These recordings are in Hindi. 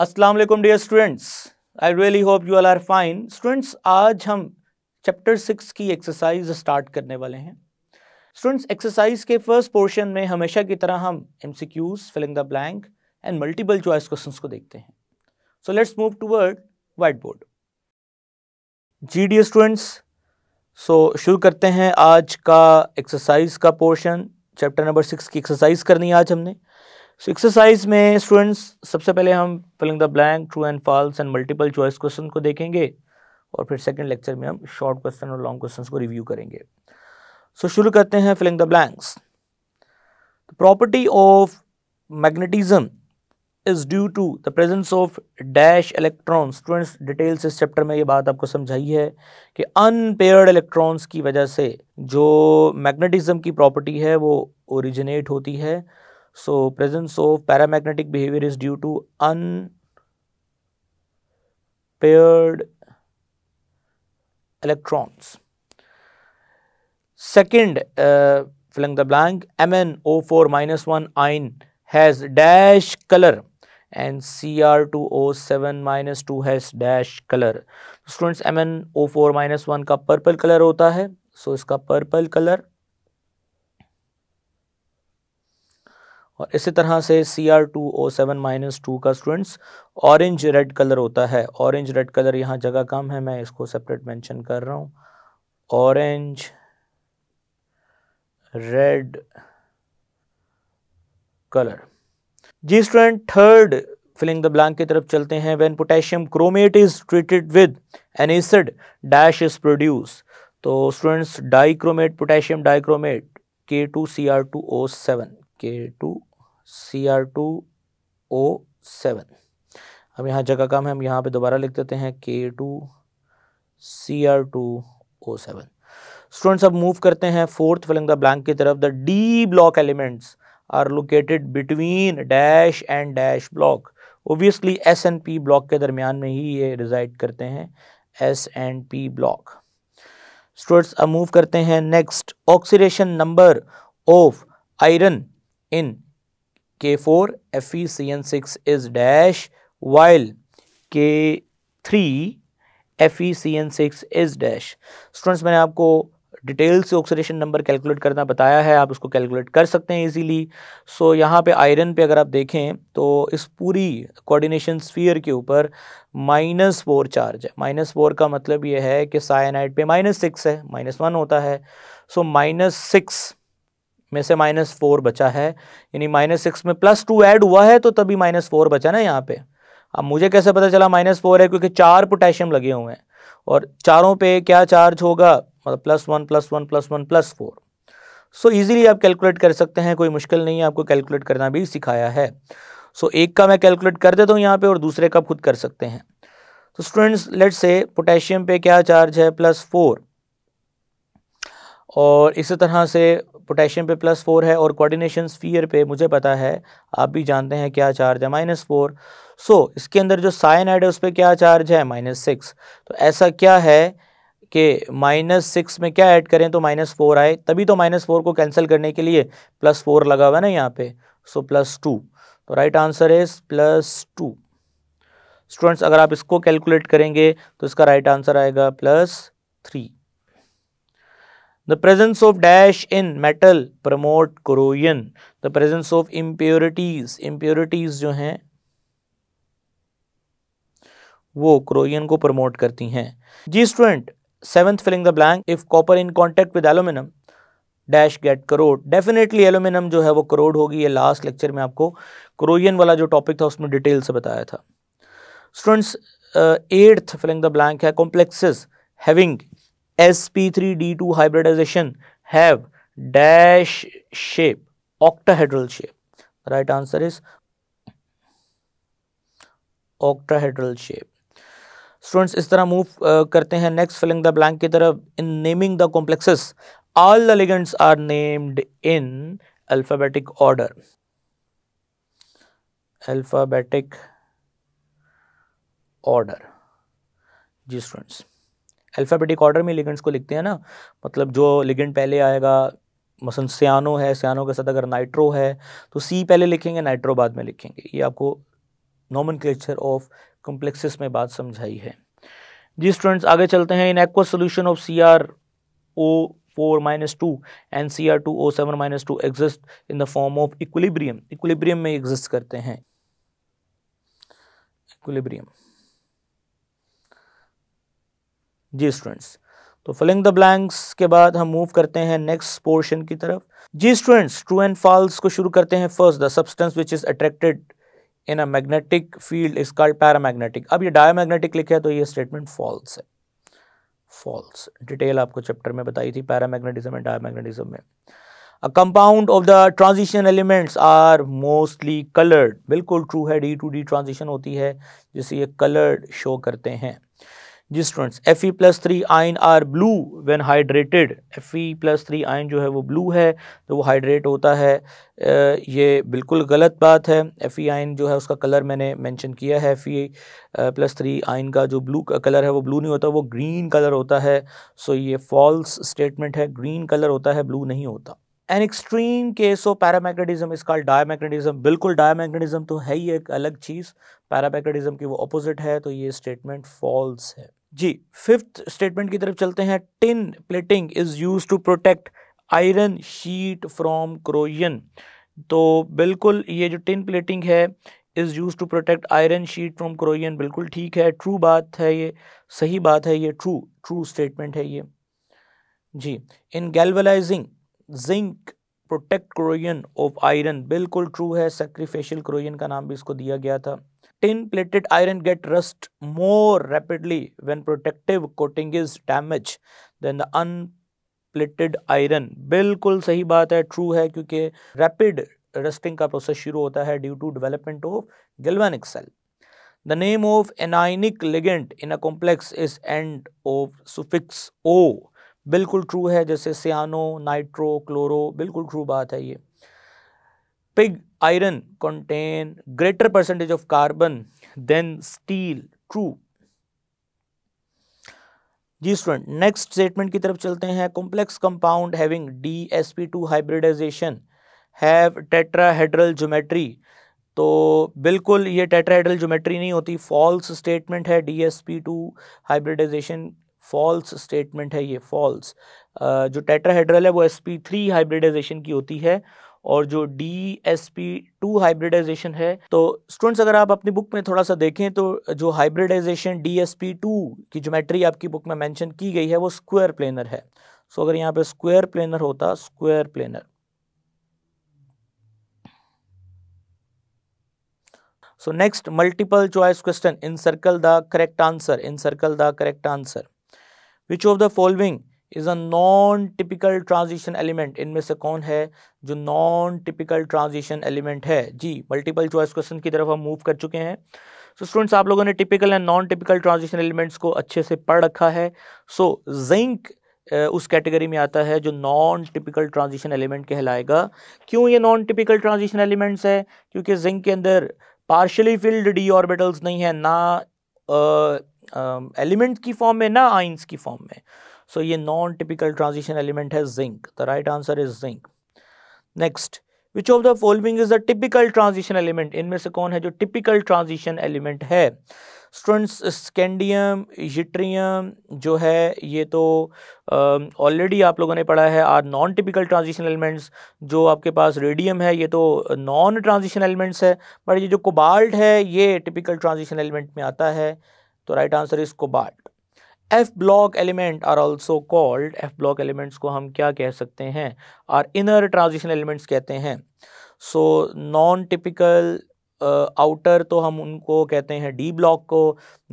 अस्सलाम वालेकुम dear students I really hope you all are fine students आज हम चैप्टर सिक्स की एक्सरसाइज स्टार्ट करने वाले हैं स्टूडेंट्स एक्सरसाइज के फर्स्ट पोर्शन में हमेशा की तरह हम M C Qs filling the blank and multiple choice question को देखते हैं so let's move toward white board जी डी स्टूडेंट्स सो शुरू करते हैं आज का एक्सरसाइज का पोर्शन चैप्टर नंबर सिक्स की एक्सरसाइज करनी है आज हमने सो एक्सरसाइज में स्टूडेंट्स सबसे पहले हम filling the blank true and false and multiple choice question को देखेंगे और फिर सेकंड लेक्चर में हम शॉर्ट क्वेश्चन और लॉन्ग क्वेश्चन को रिव्यू करेंगे सो so, शुरू करते हैं filling the blanks property of magnetism is due to the presence of dash electron students details इस चैप्टर में ये बात आपको समझाई है कि अनपेयर्ड इलेक्ट्रॉन्स की वजह से जो मैग्नेटिज्म की प्रॉपर्टी है वो ओरिजिनेट होती है So presence of paramagnetic behavior is due to unpaired electrons. Second, uh, filling the blank, MnO4 minus 1 ion has dash color and Cr2O7 minus 2 has dash color. Students, MnO4 minus 1 का पर्पल कलर होता है सो so इसका पर्पल कलर और इसी तरह से C R two O seven minus two का स्टूडेंट्स ऑरेंज रेड कलर होता है ऑरेंज रेड कलर यहाँ जगह कम है मैं इसको सेपरेट मेंशन कर रहा हूँ ऑरेंज रेड कलर जी student third filling the blank की तरफ चलते हैं when potassium chromate is treated with an acid dash is produce तो students dichromate potassium dichromate K two C R two O seven K two C R two O seven अब यहाँ जगह कम है हम यहाँ पे दोबारा लिख देते हैं K two C R two O seven students अब मूव करते हैं फोर्थ फिलिंग द ब्लैंक की तरफ the D block elements are located between dash and dash block obviously S and P block के दरमियान में ही ये रिजाइड करते हैं S and P block students अब मूव करते हैं next oxidation number of iron in K four F E C N six is dash while के three F E C N six is dash students मैंने आपको डिटेल से ऑक्सीडेशन नंबर कैलकुलेट करना बताया है आप उसको कैलकुलेट कर सकते हैं इजीली सो so, यहाँ पे आयरन पे अगर आप देखें तो इस पूरी कोऑर्डिनेशन स्फीयर के ऊपर माइनस फोर चार्ज है माइनस फोर का मतलब ये है कि साइनाइड पे माइनस सिक्स है माइनस वन होता है सो माइनस सिक्स में से माइनस फोर बचा है यानी माइनस सिक्स में प्लस टू ऐड हुआ है तो तभी माइनस फोर बचा ना यहाँ पे अब मुझे कैसे पता चला माइनस फोर है क्योंकि चार पोटेशियम लगे हुए हैं और चारों पे क्या चार्ज होगा मतलब plus one plus one plus one plus four so easily आप कैलकुलेट कर सकते हैं कोई मुश्किल नहीं है आपको कैलकुलेट करना भी सिखाया है सो so, एक का मैं कैलकुलेट कर देता हूँ यहाँ पे और दूसरे का खुद कर सकते हैं तो स्टूडेंट्स लेट से पोटेशियम पे क्या चार्ज है प्लस फोर और इसी तरह से पोटेशियम पे प्लस फोर है और कोऑर्डिनेशन स्फीयर पे मुझे पता है आप भी जानते हैं क्या चार्ज है माइनस फोर सो इसके अंदर जो साइनाइड है उस पर क्या चार्ज है माइनस सिक्स तो ऐसा क्या है कि माइनस सिक्स में क्या ऐड करें तो माइनस फोर आए तभी तो माइनस फोर को कैंसिल करने के लिए प्लस फोर लगा हुआ है ना यहाँ पे सो प्लस टू तो right answer is plus two students अगर आप इसको कैलकुलेट करेंगे तो इसका राइट आंसर आएगा plus three The presence of dash in metal promote corrosion. The presence of impurities, impurities जो हैं वो corrosion को promote करती हैं जी student seventh filling the blank if copper in contact with aluminium dash get corrode definitely aluminium जो है वो करोड होगी ये लास्ट लेक्चर में आपको क्रोयन वाला जो टॉपिक था उसमें डिटेल से बताया था students eighth filling the blank है complexes having sp3d2 hybridization have dash shape octahedral shape the right answer is octahedral shape students इस तरह मूव uh, करते हैं नेक्स्ट फिलिंग द ब्लैंक की तरफ in naming the complexes all the ligands are named in alphabetic order alphabetic order जी स्टूडेंट्स अल्फ़ाबेटिक ऑर्डर में लिगेंट्स को लिखते हैं ना मतलब जो लिगेंट पहले आएगा मसलन मतलब सियानो है सियानो के साथ अगर नाइट्रो है तो सी पहले लिखेंगे नाइट्रो बाद में लिखेंगे ये आपको नॉमन ऑफ कम्प्लेक्सेस में बात समझाई है जी स्टूडेंट्स आगे चलते हैं in aqua solution of C R O four minus two and C R two O seven minus two exist in the form of equilibrium equilibrium में एग्जिस्ट करते हैं इक्विलिब्रियम जी स्टूडेंट्स तो फिलिंग द ब्लैंक्स के बाद हम मूव करते हैं नेक्स्ट पोर्शन की तरफ जी स्टूडेंट्स ट्रू एंड फॉल्स को शुरू करते हैं first the substance which is attracted in a magnetic field is called paramagnetic अब ये डायामैग्नेटिक लिखा है तो ये स्टेटमेंट फॉल्स है फॉल्स डिटेल आपको चैप्टर में बताई थी पैरामैग्नेटिज्म एंड डायामैग्नेटिज्म में a compound of the transition elements are mostly coloured बिल्कुल ट्रू है डी टू डी ट्रांजिशन होती है जिसे ये कलर्ड शो करते हैं जी students F E plus three ion are blue when hydrated F E plus three ion जो है वो ब्लू है तो वो हाइड्रेट होता है ये बिल्कुल गलत बात है एफ ई आइन जो है उसका कलर मैंने मेंशन किया है एफ ई प्लस थ्री आइन का जो ब्लू कलर है वो ब्लू नहीं होता वो ग्रीन कलर होता है सो ये फॉल्स स्टेटमेंट है ग्रीन कलर होता है ब्लू नहीं होता an extreme case of paramagnetism is called diamagnetism बिल्कुल डायमैग्नेटिज्म तो है ही एक अलग चीज़ पैरामैग्नेटिज्म की वो अपोजिट है तो ये स्टेटमेंट फॉल्स है जी फिफ्थ स्टेटमेंट की तरफ चलते हैं tin plating is use to protect iron sheet from corrosion तो बिल्कुल ये जो टिन प्लेटिंग है is use to protect iron sheet from corrosion बिल्कुल ठीक है ट्रू बात है ये सही बात है ये ट्रू ट्रू स्टेटमेंट है ये जी in galvanizing zinc protect corrosion of iron बिल्कुल ट्रू है सेक्रीफेशियल क्रोजन का नाम भी इसको दिया गया था tin plated iron get rust more rapidly when protective coating is damaged than the unplated iron बिल्कुल सही बात है ट्रू है क्योंकि रैपिड रस्टिंग का प्रोसेस शुरू होता है due to development of galvanic cell the name of anionic ligand in a complex is end of suffix O बिल्कुल ट्रू है जैसे सियानो नाइट्रो क्लोरो बिल्कुल ट्रू बात है ये pig iron contain greater percentage of carbon than steel true जी स्टूडेंट नेक्स्ट स्टेटमेंट की तरफ चलते हैं complex compound having D S P two hybridization have tetrahedral geometry तो बिल्कुल ये टेट्राहेड्रल ज्योमेट्री नहीं होती फॉल्स स्टेटमेंट है D S P two hybridization false statement है ये फॉल्स uh, जो टेट्राहेड्रल है वो एस पी थ्री हाइब्रिडाइजेशन की होती है और जो D S P two hybridization है तो स्टूडेंट्स अगर आप अपनी बुक में थोड़ा सा देखें तो जो hybridization D S P two की जोमेट्री आपकी बुक में मैंशन की गई है वो स्क्वायर प्लेनर है सो अगर यहाँ पे स्क्वायर प्लेनर होता square planar so next multiple choice question in circle the correct answer in circle the correct answer which of the following is a non typical transition element इनमें से कौन है जो नॉन टिपिकल ट्रांजिशन एलिमेंट है जी मल्टीपल चॉइस क्वेश्चन की तरफ हम मूव कर चुके हैं सो so, स्टूडेंट्स आप लोगों ने typical and non typical transition elements को अच्छे से पढ़ रखा है सो so, जिंक उस कैटेगरी में आता है जो नॉन टिपिकल ट्रांजिशन एलिमेंट कहलाएगा क्यों ये नॉन टिपिकल ट्रांजिशन एलिमेंट्स है क्योंकि जिंक के अंदर पार्शली फिल्ड डी ऑर्बिटल्स नहीं है ना एलिमेंट uh, uh, की फॉर्म में ना आइंस की फॉर्म में सो ये नॉन टिपिकल ट्रांजिशन एलिमेंट है zinc the right answer is zinc next which of the following is the typical transition element इनमें से कौन है जो टिपिकल ट्रांजिशन एलिमेंट है स्टूडेंट्स स्कैंडियम यूट्रियम जो है ये तो ऑलरेडी आप लोगों ने पढ़ा है are non typical transition elements जो आपके पास रेडियम है ये तो नॉन ट्रांजिशन एलिमेंट्स है बट ये जो कोबाल्ट है ये टिपिकल ट्रांजिशन एलिमेंट में आता है तो right answer is cobalt F block element are also called F block elements को हम क्या कह सकते हैं आर इनर ट्रांजिशन एलिमेंट्स कहते हैं सो नॉन टिपिकल आउटर तो हम उनको कहते हैं डी ब्लॉक को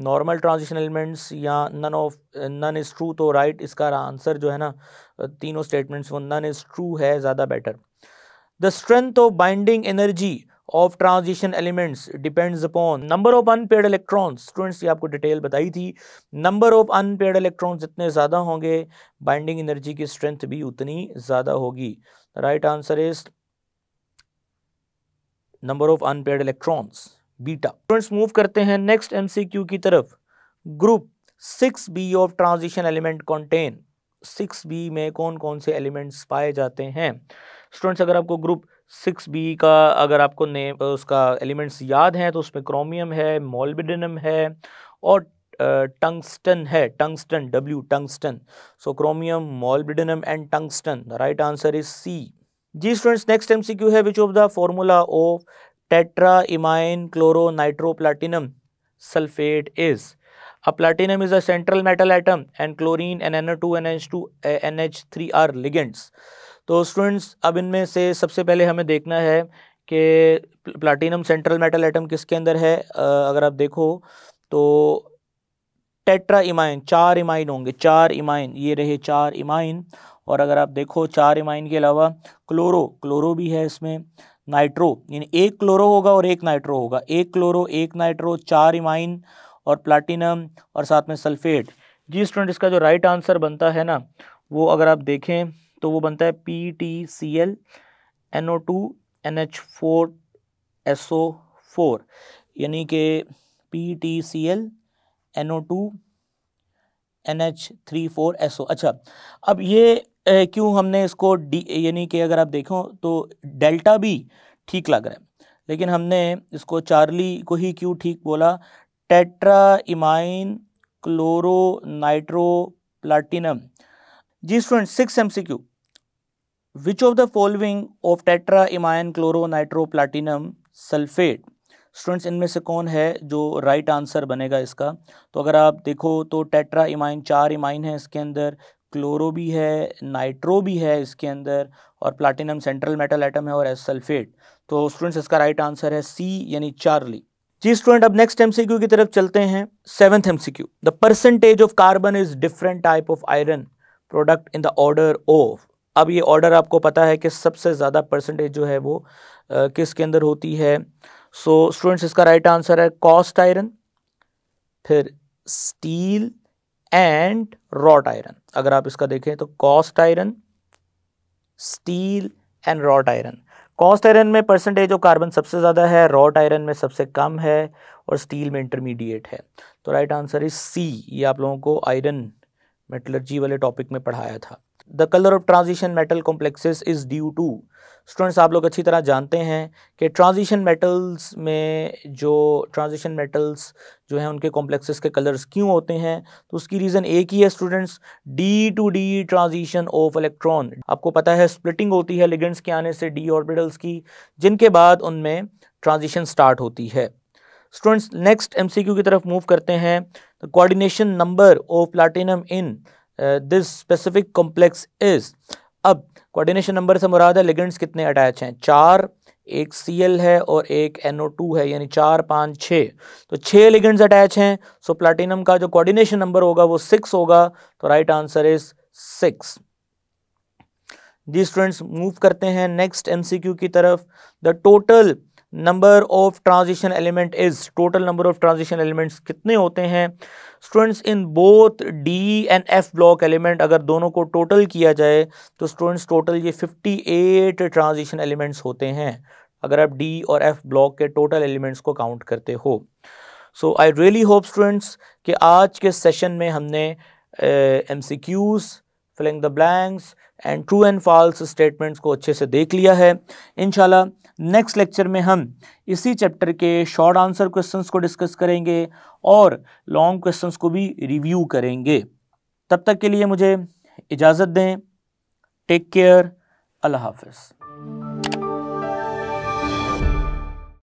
नॉर्मल ट्रांजिशन एलिमेंट्स या none of none is true तो राइट right, इसका आंसर जो है ना uh, तीनों स्टेटमेंट्स वो नन इज़ ट्रू है ज़्यादा better the strength of binding energy of transition elements depends upon number of unpaid electrons students ये आपको डिटेल बताई थी नंबर ऑफ अनपेड इलेक्ट्रॉन्स जितने ज़्यादा होंगे बाइंडिंग एनर्जी की स्ट्रेंथ भी उतनी ज़्यादा होगी right answer is number of unpaid electrons बीटा स्टूडेंट्स मूव करते हैं नेक्स्ट एमसीक्यू की तरफ group six B of transition element contain six B में कौन कौन से एलिमेंट्स पाए जाते हैं स्टूडेंट्स अगर आपको ग्रुप सिक्स बी का अगर आपको नेम उसका एलिमेंट्स याद हैं तो उसमें क्रोमियम है मोलबिडनम है और टंगस्टन है tungsten W tungsten so chromium molybdenum and tungsten the right answer is C जी students next M C Q है which of the formula of tetra ammine chloro nitro platinum sulphate is a platinum is a central metal atom and metal N N two N H two N H three are ligands. तो स्टूडेंट्स अब इनमें से सबसे पहले हमें देखना है कि प्लाटिनम सेंट्रल मेटल आइटम किसके अंदर है अगर आप देखो तो टेट्रा इमाइन चार इमाइन होंगे चार इमाइन ये रहे चार इमाइन और अगर आप देखो चार इमाइन के अलावा क्लोरो क्लोरो भी है इसमें नाइट्रो यानी एक क्लोरो होगा और एक नाइट्रो होगा एक क्लोरो एक नाइट्रो चार इमाइन और प्लाटिनम और साथ में सल्फेट जी स्टूडेंट इसका जो राइट आंसर बनता है ना वो अगर आप देखें तो वो बनता है P T C L N O two N H four S O four यानी कि P T C L N O two N H three four S O अच्छा अब ये क्यों हमने इसको डी यानी कि अगर आप देखो तो डेल्टा भी ठीक लग रहा है लेकिन हमने इसको चार्ली को ही क्यों ठीक बोला tetra ammine chloro nitro platinum जी student six M C Q which of the following of tetra ammine chloro nitro platinum sulphate students इनमें से कौन है जो राइट right आंसर बनेगा इसका तो अगर आप देखो तो टेट्रा इमाइन चार इमाइन है इसके अंदर क्लोरो भी है नाइट्रो भी है इसके अंदर और प्लाटिनम सेंट्रल मेटल आइटम है और एस सल्फेट तो स्टूडेंट्स इसका राइट right आंसर है सी यानी चार्ली जी स्टूडेंट अब नेक्स्ट एमसीक्यू की तरफ चलते हैं seventh MCQ the percentage of carbon is different type of iron product in the order of अब ये ऑर्डर आपको पता है कि सबसे ज़्यादा परसेंटेज जो है वो किसके अंदर होती है सो so, स्टूडेंट्स इसका राइट आंसर है कॉस्ट आयरन फिर स्टील एंड रॉट आयरन अगर आप इसका देखें तो cast iron steel and wrought iron cast iron में परसेंटेज ऑफ कार्बन सबसे ज़्यादा है रॉट आयरन में सबसे कम है और स्टील में इंटरमीडिएट है तो राइट आंसर इज सी ये आप लोगों को आयरन मेटलर्जी वाले टॉपिक में पढ़ाया था the colour of transition metal complexes is due to students आप लोग अच्छी तरह जानते हैं कि ट्रांजिशन मेटल्स में जो ट्रांजिशन मेटल्स जो हैं उनके कॉम्प्लेक्सेस के कलर्स क्यों होते हैं तो उसकी रीज़न एक ही है students D to D transition of electron आपको पता है स्प्लिटिंग होती है लिगेंड्स के आने से डी ऑर्बिटल्स की जिनके बाद उनमें ट्रांजिशन स्टार्ट होती है स्टूडेंट्स नेक्स्ट एमसीक्यू की तरफ मूव करते हैं coordination number of platinum in this specific complex is अब कोऑर्डिनेशन नंबर से मुराद है लिगेंड्स कितने अटैच हैं चार एक सी है और एक टू है यानी चार पाँच छः तो छः लिगेंड्स अटैच हैं सो प्लाटिनम का जो कोऑर्डिनेशन नंबर होगा वो सिक्स होगा तो राइट आंसर इज सिक्स जी स्टूडेंट्स मूव करते हैं नेक्स्ट एमसीक्यू की तरफ the total number of transition element is total number of transition elements कितने होते हैं students in both D and F block element अगर दोनों को टोटल किया जाए तो स्टूडेंट्स टोटल ये 58 ट्रांजिशन एलिमेंट्स होते हैं अगर आप डी और एफ ब्लॉक के टोटल एलिमेंट्स को काउंट करते हो so I really hope students कि आज के सेशन में हमने M C Qs filling the blanks and true and false statements को अच्छे से देख लिया है इन नेक्स्ट लेक्चर में हम इसी चैप्टर के शॉर्ट आंसर क्वेश्चंस को डिस्कस करेंगे और लॉन्ग क्वेश्चंस को भी रिव्यू करेंगे तब तक के लिए मुझे इजाज़त दें टेक केयर अल्लाह हाफिज़